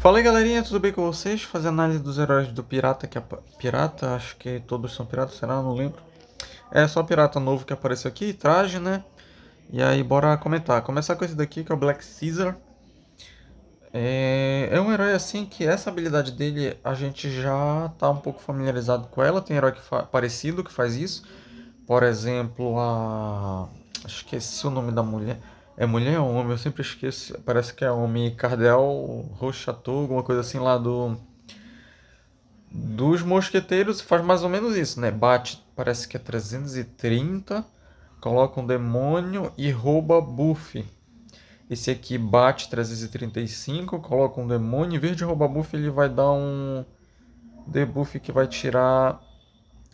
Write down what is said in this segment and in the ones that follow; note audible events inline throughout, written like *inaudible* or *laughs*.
Fala aí galerinha, tudo bem com vocês? Fazer análise dos heróis do Pirata, que é Pirata, acho que todos são piratas, será? Não lembro. É só Pirata novo que apareceu aqui, traje, né? E aí, bora comentar. Começar com esse daqui, que é o Black Caesar. É, é um herói assim que essa habilidade dele a gente já tá um pouco familiarizado com ela. Tem herói que parecido que faz isso. Por exemplo, a. Esqueci o nome da mulher. É mulher ou é homem? Eu sempre esqueço. Parece que é homem. Cardel Rochatou, alguma coisa assim lá do. Dos mosqueteiros faz mais ou menos isso, né? Bate, parece que é 330, coloca um demônio e rouba buff. Esse aqui bate 335, coloca um demônio. Em vez de roubar buff, ele vai dar um debuff que vai tirar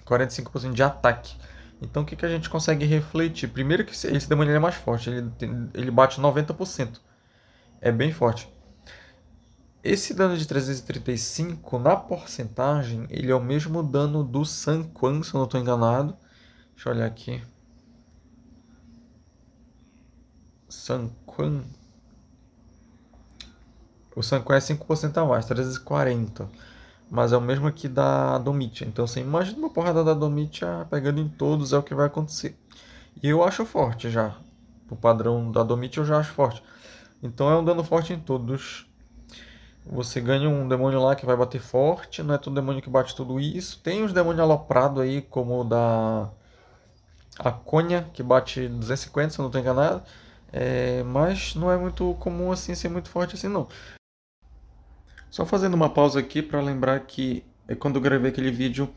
45% de ataque. Então o que, que a gente consegue refletir? Primeiro que esse demônio é mais forte, ele, tem, ele bate 90%. É bem forte. Esse dano de 335, na porcentagem, ele é o mesmo dano do San Quan, se eu não estou enganado. Deixa eu olhar aqui. San Quan. O San Quan é 5% a mais, 340 mas é o mesmo aqui da Domitia. Então você imagina assim, uma porrada da Domitia é pegando em todos, é o que vai acontecer. E eu acho forte já. O padrão da Domitia eu já acho forte. Então é um dano forte em todos. Você ganha um demônio lá que vai bater forte, não é todo demônio que bate tudo isso. Tem uns demônios aloprados aí, como o da Aconha que bate 250, se eu não estou enganado. É, mas não é muito comum assim ser muito forte assim não. Só fazendo uma pausa aqui para lembrar que é, quando eu gravei aquele vídeo,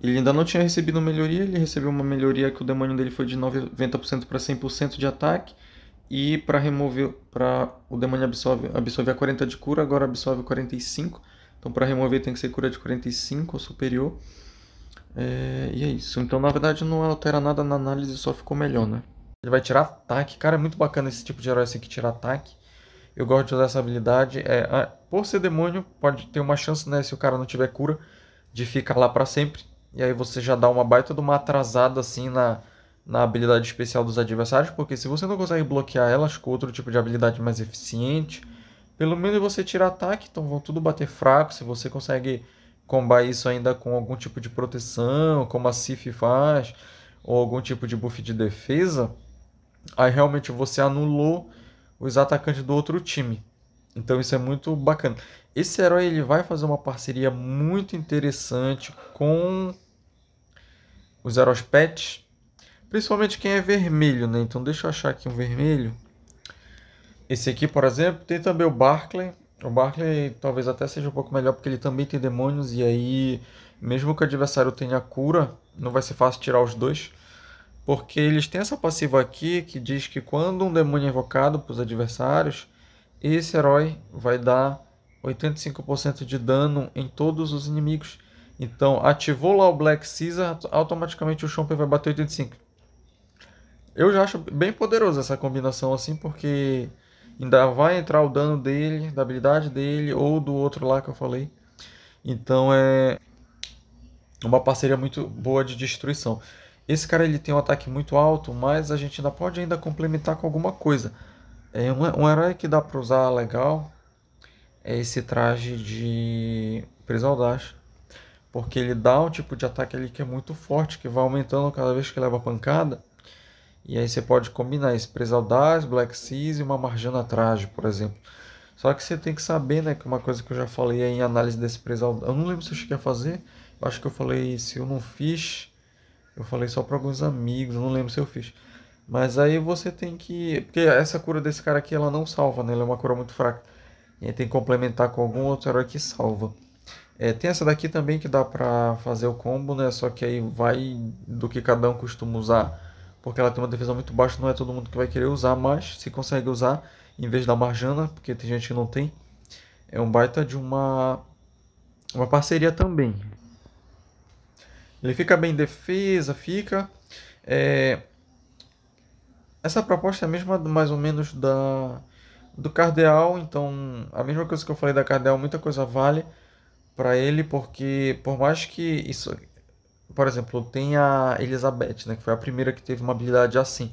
ele ainda não tinha recebido melhoria, ele recebeu uma melhoria que o demônio dele foi de 90% para 100% de ataque e para remover para o demônio absorve, absorver 40 de cura, agora absorve 45. Então para remover tem que ser cura de 45 ou superior. É, e é isso. Então na verdade não altera nada na análise, só ficou melhor, né? Ele vai tirar ataque. Cara, é muito bacana esse tipo de herói assim que tira ataque. Eu gosto de usar essa habilidade. É, por ser demônio, pode ter uma chance, né, se o cara não tiver cura, de ficar lá para sempre. E aí você já dá uma baita de uma atrasada assim na, na habilidade especial dos adversários, porque se você não consegue bloquear elas com outro tipo de habilidade mais eficiente, pelo menos você tira ataque, então vão tudo bater fraco. Se você consegue combar isso ainda com algum tipo de proteção, como a Sif faz, ou algum tipo de buff de defesa, aí realmente você anulou os atacantes do outro time. Então isso é muito bacana. Esse herói ele vai fazer uma parceria muito interessante com os heróis pet, principalmente quem é vermelho, né? Então deixa eu achar aqui um vermelho. Esse aqui, por exemplo, tem também o Barclay. O Barclay talvez até seja um pouco melhor porque ele também tem demônios e aí mesmo que o adversário tenha cura, não vai ser fácil tirar os dois. Porque eles têm essa passiva aqui que diz que quando um demônio é invocado para os adversários, esse herói vai dar 85% de dano em todos os inimigos. Então, ativou lá o Black Caesar, automaticamente o Chomper vai bater 85. Eu já acho bem poderoso essa combinação assim, porque ainda vai entrar o dano dele, da habilidade dele ou do outro lá que eu falei. Então é uma parceria muito boa de destruição. Esse cara ele tem um ataque muito alto, mas a gente ainda pode ainda complementar com alguma coisa. É um, um herói que dá pra usar legal é esse traje de Prisal Dash. Porque ele dá um tipo de ataque ali que é muito forte, que vai aumentando cada vez que leva pancada. E aí você pode combinar esse Prisal Dash, Black Seas e uma Marjana Traje, por exemplo. Só que você tem que saber, né, que uma coisa que eu já falei em análise desse Prisal... Eu não lembro se eu cheguei a fazer, eu acho que eu falei, se eu não fiz, eu falei só para alguns amigos, eu não lembro se eu fiz. Mas aí você tem que. Porque essa cura desse cara aqui ela não salva, né? Ela é uma cura muito fraca. E aí tem que complementar com algum outro herói que salva. É, tem essa daqui também que dá pra fazer o combo, né? Só que aí vai do que cada um costuma usar. Porque ela tem uma defesa muito baixa, não é todo mundo que vai querer usar, mas se consegue usar, em vez da Marjana, porque tem gente que não tem, é um baita de uma, uma parceria também. Ele fica bem em defesa, fica. É, essa proposta é a mesma, mais ou menos, da do Cardeal. Então, a mesma coisa que eu falei da Cardeal, muita coisa vale para ele, porque por mais que isso. Por exemplo, tem a Elizabeth, né, que foi a primeira que teve uma habilidade assim.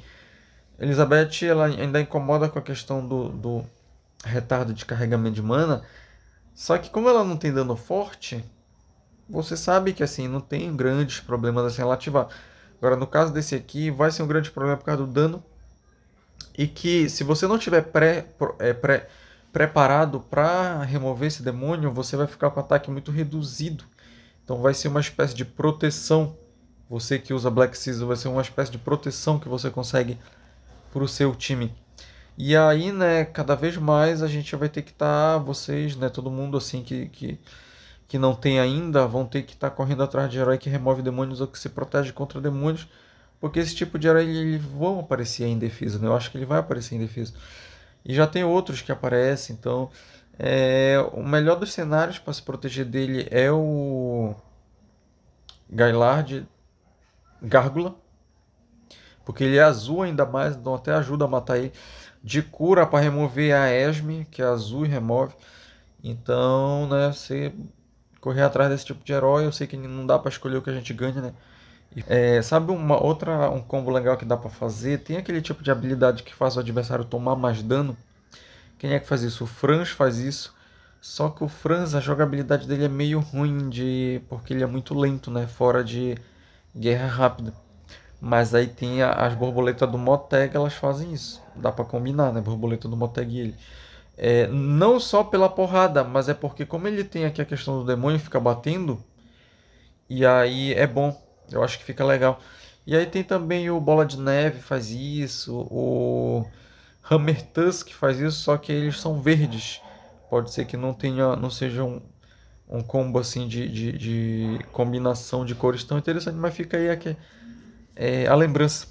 Elizabeth ela ainda incomoda com a questão do, do retardo de carregamento de mana. Só que como ela não tem dano forte, você sabe que assim não tem grandes problemas assim relativar. Agora no caso desse aqui vai ser um grande problema por causa do dano e que se você não tiver pré, é, pré, preparado para remover esse demônio, você vai ficar com o ataque muito reduzido. Então vai ser uma espécie de proteção. Você que usa Black Season vai ser uma espécie de proteção que você consegue para o seu time. E aí, né, cada vez mais a gente vai ter que estar, tá, vocês, né, todo mundo assim que, que, que não tem ainda, vão ter que estar tá correndo atrás de herói que remove demônios ou que se protege contra demônios porque esse tipo de herói, ele, vão aparecer indefeso, né? Eu acho que ele vai aparecer indefeso. E já tem outros que aparecem, então... É, o melhor dos cenários para se proteger dele é o... Gailard Gárgula. Porque ele é azul ainda mais, então até ajuda a matar ele. De cura para remover a Esme, que é azul e remove. Então, né, você correr atrás desse tipo de herói, eu sei que não dá para escolher o que a gente ganha, né? É, sabe uma outra um combo legal que dá para fazer? Tem aquele tipo de habilidade que faz o adversário tomar mais dano. Quem é que faz isso? O Franz faz isso. Só que o Franz, a jogabilidade dele é meio ruim de porque ele é muito lento, né? Fora de guerra rápida. Mas aí tem a, as borboletas do Moteg, elas fazem isso. Dá para combinar, né? Borboleta do Moteg e ele. É, não só pela porrada, mas é porque como ele tem aqui a questão do demônio fica batendo, e aí é bom eu acho que fica legal. E aí tem também o Bola de Neve faz isso, o Hammer Tusk faz isso, só que eles são verdes. Pode ser que não tenha, não seja um, um combo assim de, de, de combinação de cores tão interessante, mas fica aí aqui, é, a lembrança.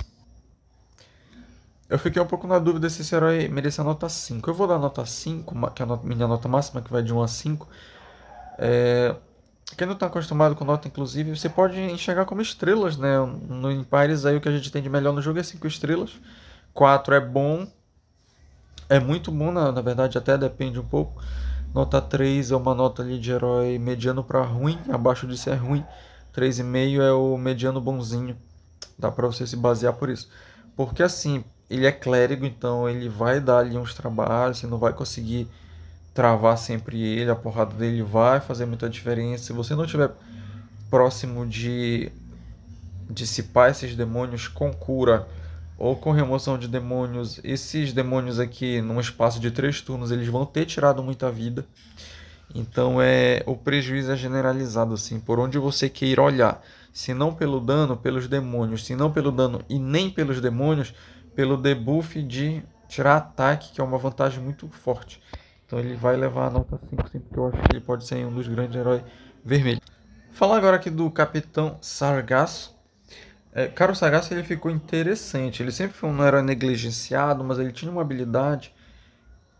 Eu fiquei um pouco na dúvida se esse herói merece a nota 5. Eu vou dar a nota 5, que é a minha nota máxima, que vai de 1 a 5. É, quem não está acostumado com nota, inclusive, você pode enxergar como estrelas, né? No Empires aí o que a gente tem de melhor no jogo é 5 estrelas. 4 é bom. É muito bom, na, na verdade, até depende um pouco. Nota 3 é uma nota ali de herói mediano para ruim, abaixo disso é ruim. 3,5 é o mediano bonzinho. Dá para você se basear por isso. Porque assim, ele é clérigo, então ele vai dar ali uns trabalhos, você não vai conseguir travar sempre ele, a porrada dele vai fazer muita diferença. Se você não estiver próximo de dissipar esses demônios com cura ou com remoção de demônios, esses demônios aqui, num espaço de três turnos, eles vão ter tirado muita vida. Então é o prejuízo é generalizado assim, por onde você queira olhar, se não pelo dano, pelos demônios, se não pelo dano e nem pelos demônios, pelo debuff de tirar ataque, que é uma vantagem muito forte. Então ele vai levar a nota 5 sim, porque eu acho que ele pode ser um dos grandes heróis vermelhos. Falar agora aqui do Capitão Sargasso. É, cara, o Sargasso ele ficou interessante. Ele sempre foi, não era negligenciado, mas ele tinha uma habilidade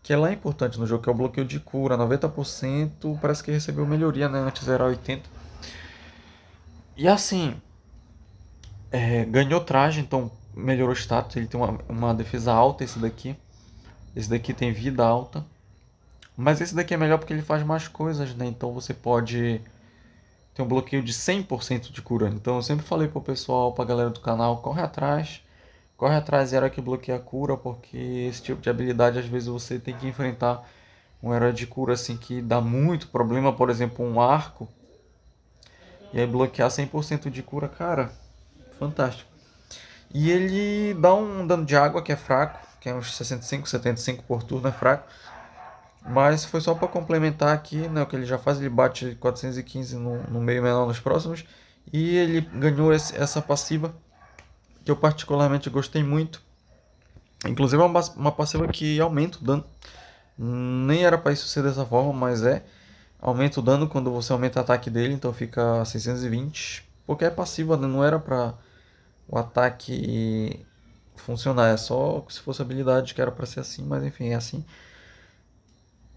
que ela é importante no jogo, que é o bloqueio de cura. 90% parece que recebeu melhoria, né? Antes era 80%. E assim, é, ganhou traje, então melhorou o status. Ele tem uma, uma defesa alta, esse daqui. Esse daqui tem vida alta. Mas esse daqui é melhor porque ele faz mais coisas, né? Então você pode ter um bloqueio de 100% de cura. Então eu sempre falei pro pessoal, pra galera do canal, corre atrás. Corre atrás, era que bloqueia a cura, porque esse tipo de habilidade às vezes você tem que enfrentar um herói de cura assim que dá muito problema, por exemplo, um arco. E aí bloquear 100% de cura, cara, fantástico. E ele dá um dano de água que é fraco, que é uns 65, 75 por turno, é fraco. Mas foi só para complementar aqui, né, o que ele já faz, ele bate 415 no, no meio menor nos próximos. E ele ganhou esse, essa passiva, que eu particularmente gostei muito. Inclusive é uma, uma passiva que aumenta o dano. Nem era para isso ser dessa forma, mas é. Aumenta o dano quando você aumenta o ataque dele, então fica 620. Porque é passiva, né, não era para o ataque funcionar, é só se fosse habilidade que era para ser assim, mas enfim, é assim.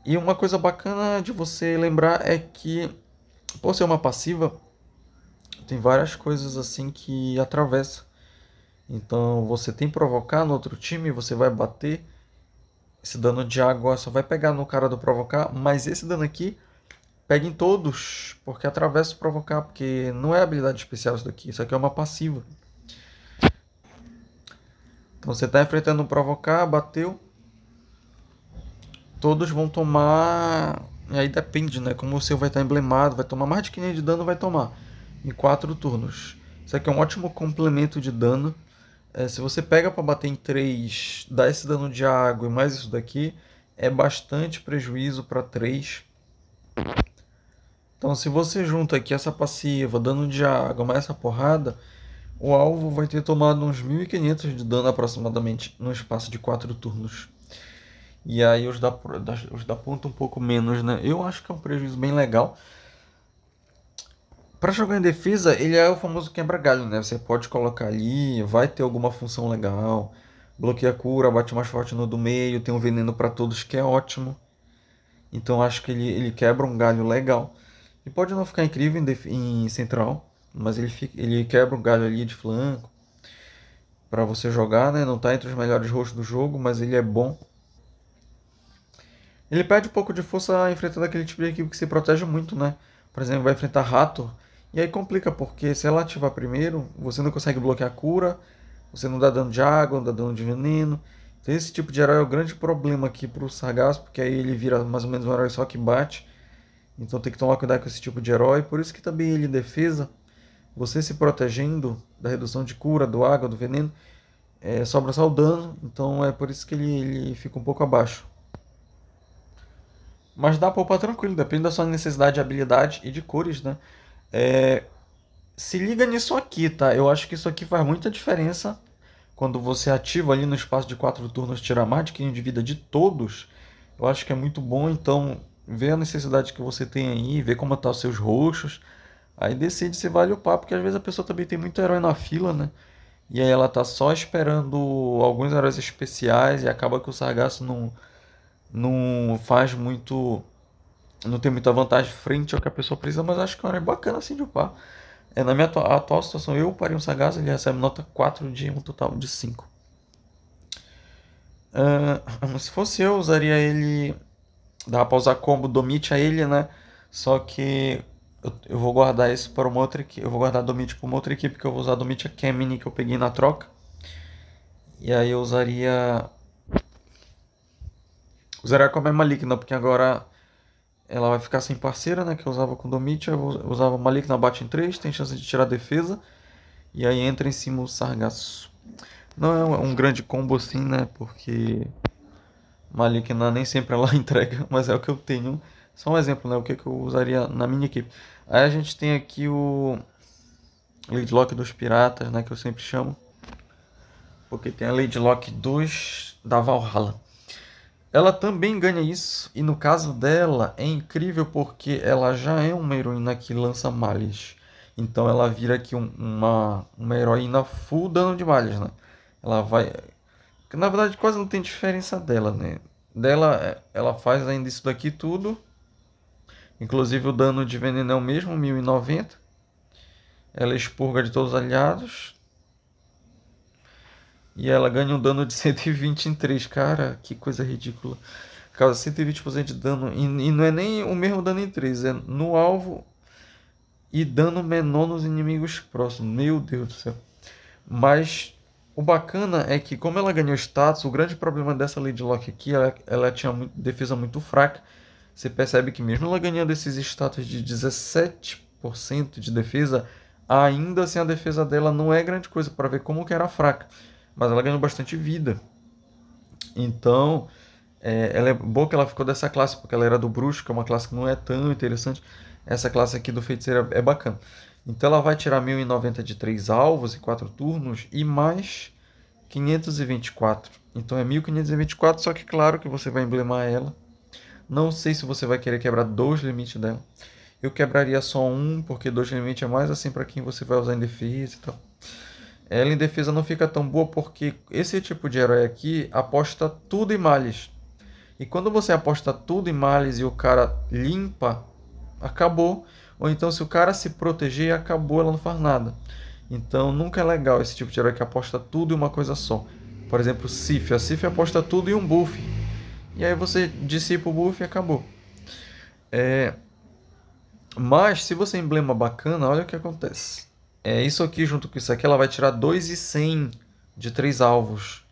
E uma coisa bacana de você lembrar é que, por ser uma passiva, tem várias coisas assim que atravessa. Então você tem que provocar no outro time, você vai bater. Esse dano de água só vai pegar no cara do provocar, mas esse dano aqui pega em todos, porque atravessa o provocar, porque não é habilidade especial isso daqui, isso aqui é uma passiva. Então você está enfrentando o provocar, bateu, todos vão tomar. E aí depende, né? Como o seu vai estar emblemado, vai tomar mais de 500 de dano, vai tomar em 4 turnos. Isso aqui é um ótimo complemento de dano. É, se você pega para bater em 3, dá esse dano de água e mais isso daqui, é bastante prejuízo para 3. Então, se você junta aqui essa passiva, dano de água, mais essa porrada, o alvo vai ter tomado uns 1.500 de dano aproximadamente no espaço de 4 turnos. E aí os da, os da ponta um pouco menos, né? Eu acho que é um prejuízo bem legal. Para jogar em defesa, ele é o famoso quebra-galho, né? Você pode colocar ali, vai ter alguma função legal. Bloqueia a cura, bate mais forte no do meio, tem um veneno para todos que é ótimo. Então acho que ele, ele quebra um galho legal. E pode não ficar incrível em, em central, mas ele, fica, ele quebra um galho ali de flanco para você jogar, né? Não está entre os melhores rostos do jogo, mas ele é bom ele perde um pouco de força enfrentando aquele tipo de equipe que se protege muito, né? Por exemplo, vai enfrentar Rato. E aí complica, porque se ela ativar primeiro, você não consegue bloquear a cura, você não dá dano de água, não dá dano de veneno. Então esse tipo de herói é o grande problema aqui pro Sargasso, porque aí ele vira mais ou menos um herói só que bate. Então tem que tomar cuidado com esse tipo de herói. Por isso que também ele defesa, você se protegendo da redução de cura, do água, do veneno, é, sobra só o dano. Então é por isso que ele, ele fica um pouco abaixo. Mas dá pra poupar tranquilo, depende da sua necessidade de habilidade e de cores, né? É... Se liga nisso aqui, tá? Eu acho que isso aqui faz muita diferença quando você ativa ali no espaço de quatro turnos tirar mais de 500 de vida de todos. Eu acho que é muito bom, então vê a necessidade que você tem aí, vê como tá os seus roxos. Aí decide se vale o papo, porque às vezes a pessoa também tem muito herói na fila, né? E aí ela tá só esperando alguns heróis especiais e acaba que o sargaço não não faz muito. Não tem muita vantagem frente ao que a pessoa precisa, mas acho que é bacana assim de upar. É, na minha atual, atual situação, eu parei um sagaz, ele recebe nota 4 de um total de 5. Uh, se fosse eu, usaria ele. Dá pra usar combo Domite a ele, né? Só que eu, eu vou guardar esse para uma outra equipe. Eu vou guardar Domite para uma outra equipe, que eu vou usar Domite a Kemini que eu peguei na troca. E aí eu usaria usaria é com a mesma líquida, porque agora ela vai ficar sem parceira, né? Que eu usava com Domitia, eu usava Maligna, bate em 3, tem chance de tirar defesa. E aí entra em cima o Sargasso. Não é um grande combo assim, né? Porque Maligna nem sempre ela *laughs* entrega, mas é o que eu tenho. Só um exemplo, né? O que, que eu usaria na minha equipe. Aí a gente tem aqui o Lidlock dos Piratas, né? Que eu sempre chamo. Porque tem a Lidlock dos da Valhalla. Ela também ganha isso, e no caso dela é incrível porque ela já é uma heroína que lança malhas. Então ela vira aqui um, uma, uma heroína full dano de malhas, né? Ela vai. Na verdade, quase não tem diferença dela, né? Dela, é, ela faz ainda isso daqui tudo. Inclusive o dano de veneno é o mesmo, 1090. Ela é expurga de todos os aliados. E ela ganha um dano de 120 *laughs* em 3. Cara, que coisa ridícula. Causa 120% de dano. E, e, não é nem o mesmo dano em 3. É no alvo e dano menor nos inimigos próximos. Meu Deus do céu. Mas o bacana é que, como ela ganhou status, o grande problema dessa Lidlock aqui, ela, ela tinha muito, defesa muito fraca. Você percebe que, mesmo ela ganhando esses status de 17% de defesa, ainda assim a defesa dela não é grande coisa para ver como que era fraca mas ela ganhou bastante vida. Então, é, ela é bom que ela ficou dessa classe, porque ela era do bruxo, que é uma classe que não é tão interessante. Essa classe aqui do feiticeiro é, é bacana. Então ela vai tirar 1090 de 3 alvos e 4 turnos e mais 524. Então é 1524, só que claro que você vai emblemar ela. Não sei se você vai querer quebrar dois limites dela. Eu quebraria só um, porque dois limites é mais assim para quem você vai usar em defesa e tal ela em defesa não fica tão boa porque esse tipo de herói aqui aposta tudo em males. E quando você aposta tudo em males e o cara limpa, acabou. Ou então se o cara se proteger, acabou, ela não faz nada. Então nunca é legal esse tipo de herói que aposta tudo em uma coisa só. Por exemplo, Sif. A Sif aposta tudo em um buff. E aí você dissipa o buff e acabou. É... Mas se você é emblema bacana, olha o que acontece é, isso aqui junto com isso aqui, ela vai tirar 2 e 100 de 3 alvos.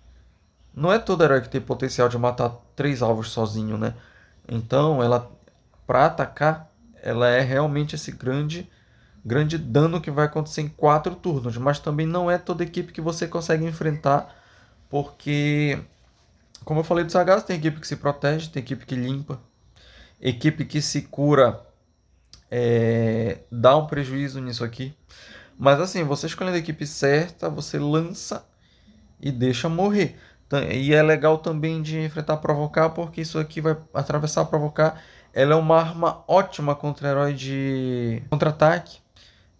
Não é toda herói que tem potencial de matar 3 alvos sozinho, né? Então, ela para atacar, ela é realmente esse grande grande dano que vai acontecer em 4 turnos, mas também não é toda equipe que você consegue enfrentar, porque como eu falei do Sagaz, tem equipe que se protege, tem equipe que limpa, equipe que se cura é, dá um prejuízo nisso aqui. Mas assim, você escolhendo a equipe certa, você lança e deixa morrer. E é legal também de enfrentar provocar, porque isso aqui vai atravessar provocar. Ela é uma arma ótima contra herói de contra-ataque.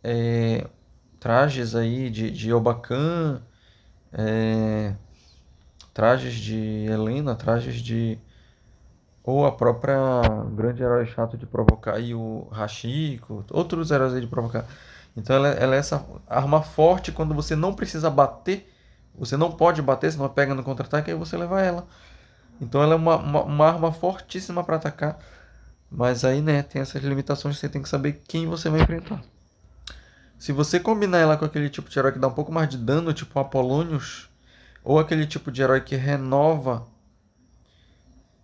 É... trajes aí de, de Obacan, é... trajes de Helena, trajes de. Ou a própria grande herói chato de provocar e o Rashiko, outros heróis aí de provocar. Então ela, é, ela é essa arma forte quando você não precisa bater. Você não pode bater, senão pega no contra-ataque e você leva ela. Então ela é uma, uma, uma arma fortíssima para atacar. Mas aí, né, tem essas limitações, você tem que saber quem você vai enfrentar. Se você combinar ela com aquele tipo de herói que dá um pouco mais de dano, tipo Apolônios, ou aquele tipo de herói que renova,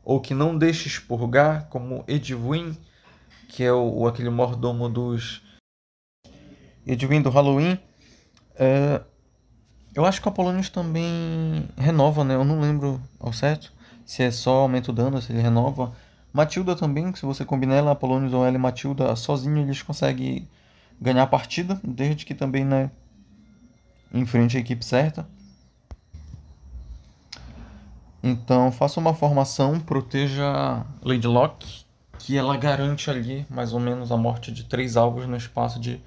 ou que não deixa expurgar, como Edwin, que é o, aquele mordomo dos advindo do Halloween. É, eu acho que o Apolônios também renova, né? Eu não lembro ao certo se é só aumento dano, se ele renova. Matilda também, se você combinar ela, Apolônios ou ela e Matilda, sozinho eles conseguem ganhar a partida, desde que também, né, enfrente a equipe certa. Então, faça uma formação, proteja Lady Locke, que ela garante ali mais ou menos a morte de três alvos no espaço de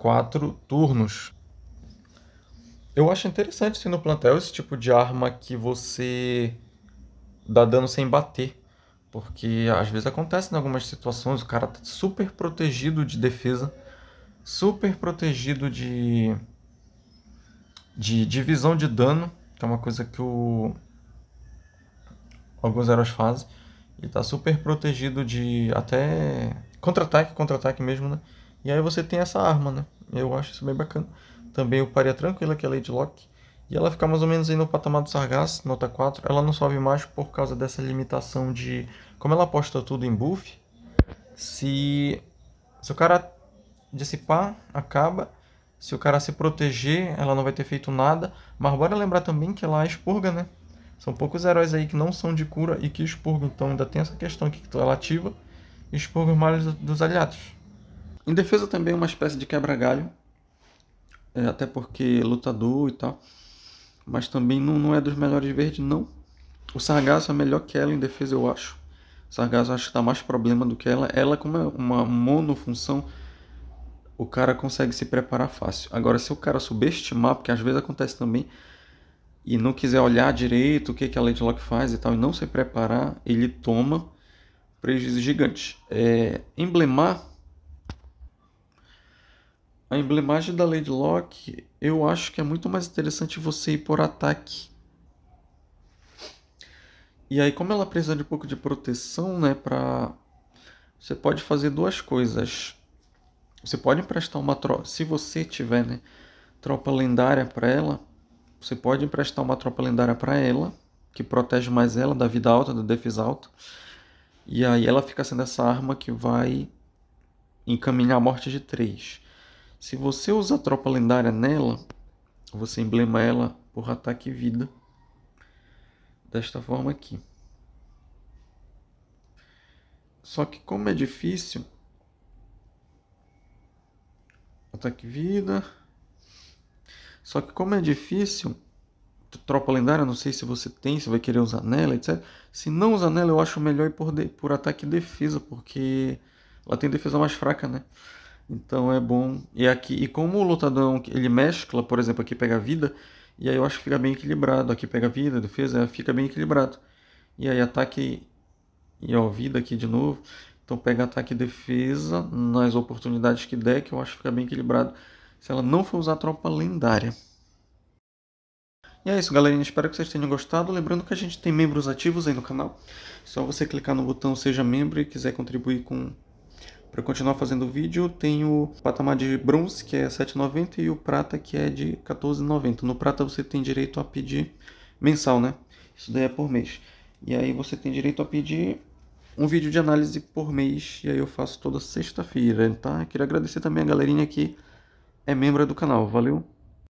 quatro turnos. Eu acho interessante ter assim, no plantel esse tipo de arma que você dá dano sem bater. Porque às vezes acontece em né, algumas situações, o cara tá super protegido de defesa, super protegido de, de divisão de, dano, que é uma coisa que o alguns heróis fazem, e tá super protegido de até contra-ataque, contra-ataque mesmo, né? E aí você tem essa arma, né? Eu acho isso bem bacana. Também o paria tranquila, que é a Lady lock E ela fica mais ou menos aí no patamar do Sargass, nota 4. Ela não sobe mais por causa dessa limitação de... Como ela aposta tudo em buff, se, se o cara dissipar, acaba. Se o cara se proteger, ela não vai ter feito nada. Mas bora lembrar também que ela é expurga, né? São poucos heróis aí que não são de cura e que expurgam. Então ainda tem essa questão aqui que ela é ativa. Expurga os males dos aliados. Em defesa também é uma espécie de quebra-galho, é, até porque lutador e tal, mas também não, não é dos melhores verdes, não. O Sargasso é melhor que ela em defesa, eu acho. O Sargasso acho que dá tá mais problema do que ela. Ela, como é uma monofunção, o cara consegue se preparar fácil. Agora, se o cara subestimar, porque às vezes acontece também, e não quiser olhar direito o que, que a Lady Locke faz e tal, e não se preparar, ele toma prejuízo gigante. É, emblemar a emblemagem da Lady Locke, eu acho que é muito mais interessante você ir por ataque. E aí, como ela precisa de um pouco de proteção, né, pra... Você pode fazer duas coisas. Você pode emprestar uma tropa, se você tiver, né, tropa lendária para ela, você pode emprestar uma tropa lendária para ela, que protege mais ela da vida alta, da defesa alta. E aí ela fica sendo essa arma que vai encaminhar a morte de três. Se você usa a tropa lendária nela, você emblema ela por ataque e vida. Desta forma aqui. Só que como é difícil... Ataque e vida... Só que como é difícil, tropa lendária, não sei se você tem, se vai querer usar nela, etc. Se não usar nela, eu acho melhor ir por, de, por ataque e defesa, porque ela tem defesa mais fraca, né? Então é bom. E aqui, e como o lutador é ele mescla, por exemplo, aqui pega vida, e aí eu acho que fica bem equilibrado. Aqui pega vida, defesa, fica bem equilibrado. E aí ataque e ó, vida aqui de novo. Então pega ataque e defesa nas oportunidades que der, que eu acho que fica bem equilibrado se ela não for usar a tropa lendária. E é isso, galerinha. Espero que vocês tenham gostado. Lembrando que a gente tem membros ativos aí no canal. só você clicar no botão Seja Membro e quiser contribuir com para continuar fazendo o vídeo, tem o patamar de bronze, que é 7,90, e o prata, que é de 14,90. No prata você tem direito a pedir mensal, né? Isso daí é por mês. E aí você tem direito a pedir um vídeo de análise por mês, e aí eu faço toda sexta-feira, tá? Queria agradecer também a galerinha que é membro do canal, valeu?